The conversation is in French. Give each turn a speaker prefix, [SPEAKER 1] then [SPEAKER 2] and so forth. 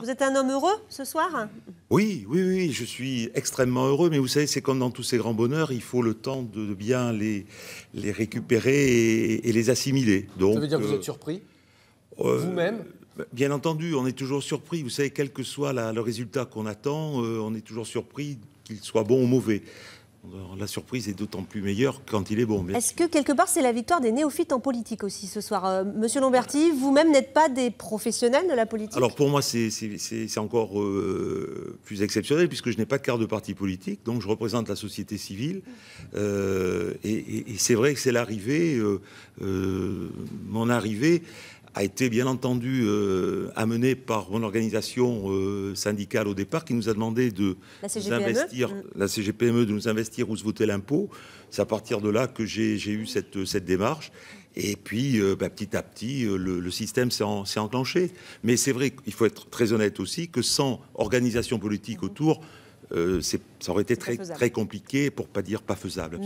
[SPEAKER 1] Vous êtes un homme heureux ce soir
[SPEAKER 2] Oui, oui, oui, je suis extrêmement heureux, mais vous savez, c'est comme dans tous ces grands bonheurs, il faut le temps de bien les, les récupérer et, les assimiler. Donc, Ça veut dire que vous euh, êtes surpris euh, Vous-même bah, Bien entendu, on est toujours surpris. Vous savez, quel que soit le résultat qu'on attend, euh, on est toujours surpris qu'il soit bon ou mauvais. Euh, la surprise est d'autant plus meilleure quand il est bon. Est-ce
[SPEAKER 1] que quelque part c'est la victoire des néophytes en politique aussi ce soir euh, Monsieur Lomberti, vous-même n'êtes pas des professionnels de la politique
[SPEAKER 2] Alors pour moi c'est encore euh, plus exceptionnel puisque je n'ai pas de carte de parti politique, donc je représente la société civile. et, c'est vrai que c'est l'arrivée, mon arrivée a été bien entendu euh, amené par mon organisation euh, syndicale au départ qui nous a demandé de nous e, investir, mm. la CGPME de nous investir ou se voter l'impôt. C'est à partir de là que j'ai eu cette, démarche. Et puis, euh, bah, petit à petit, le, système s'est enclenché. Mais c'est vrai qu'il faut être très honnête aussi que sans organisation politique mm-hmm. autour, ça aurait été très, compliqué, pour pas dire pas faisable. Mm.